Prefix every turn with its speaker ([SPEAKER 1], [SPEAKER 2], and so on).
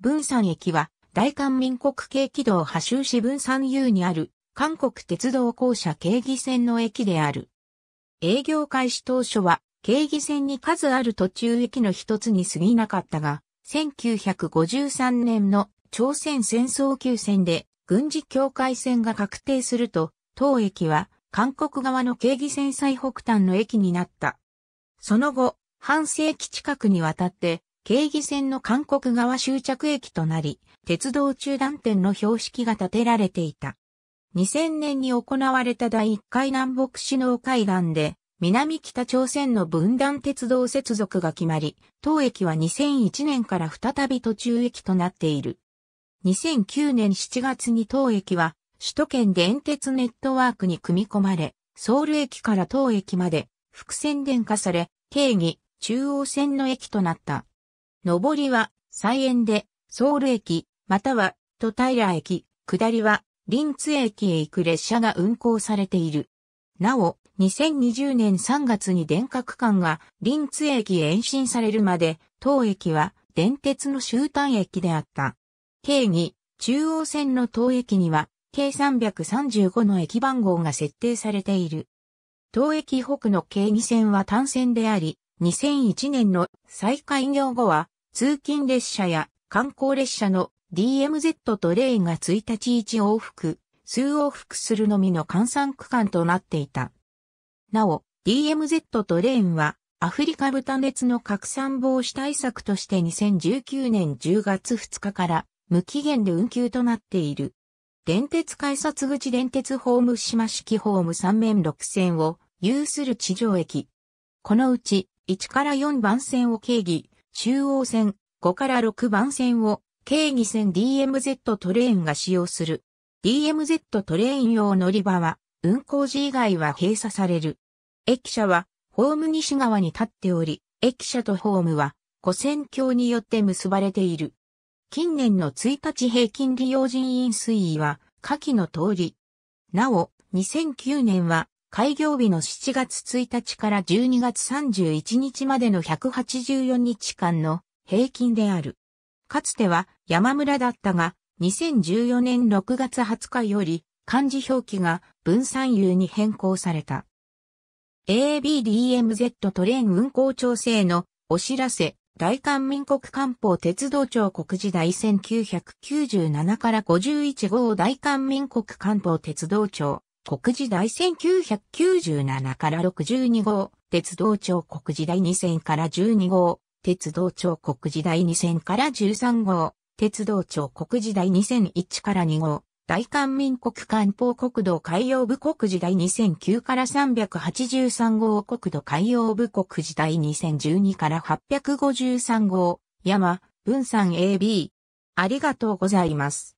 [SPEAKER 1] 文山駅は、大韓民国系軌道波州市文山 U にある、韓国鉄道公社競義線の駅である。営業開始当初は、競義線に数ある途中駅の一つに過ぎなかったが、1953年の朝鮮戦争休戦で軍事境界線が確定すると、当駅は韓国側の競義線最北端の駅になった。その後、半世紀近くにわたって京義線の韓国側終着駅となり、鉄道中断点の標識が建てられていた。2000年に行われた第1回南北首脳会談で、南北朝鮮の分断鉄道接続が決まり、当駅は2001年から再び途中駅となっている。2009年7月に当駅は、首都圏電鉄ネットワークに組み込まれ、ソウル駅から当駅まで、伏線電化され、京義、中央線の駅となった。上りは、菜園で、ソウル駅、または、戸平駅、下りは、ンツ駅へ行く列車が運行されている。なお、2020年3月に電化区間がンツ駅へ延伸されるまで、当駅は電鉄の終端駅であった。経緯、中央線の当駅には、計335の駅番号が設定されている。当駅北の経緯線は単線であり、2001年の再開業後は通勤列車や観光列車の DMZ とレインが1日1往復、数往復するのみの換算区間となっていた。なお、DMZ とレインはアフリカ豚熱の拡散防止対策として2019年10月2日から無期限で運休となっている。電鉄改札口電鉄ホーム島式ホーム3面6線を有する地上駅。このうち1から4番線を経宜、中央線5から6番線を京義線 DMZ トレインが使用する。DMZ トレイン用乗り場は運行時以外は閉鎖される。駅舎はホーム西側に立っており、駅舎とホームは古線橋によって結ばれている。近年の1日平均利用人員推移は下記の通り。なお、2009年は開業日の7月1日から12月31日までの184日間の平均である。かつては山村だったが、2014年6月20日より漢字表記が分散流に変更された。ABDMZ トレーン運行調整のお知らせ、大韓民国官報鉄道庁国時代1997から51号大韓民国官報鉄道庁国時代1997から62号、鉄道庁国時代2000から12号、鉄道庁国時代2000から13号、鉄道庁国時代2001から2号、大韓民国官報国土海洋部国時代2009から383号国土海洋部国時代2012から853号、山、文山 AB。ありがとうございます。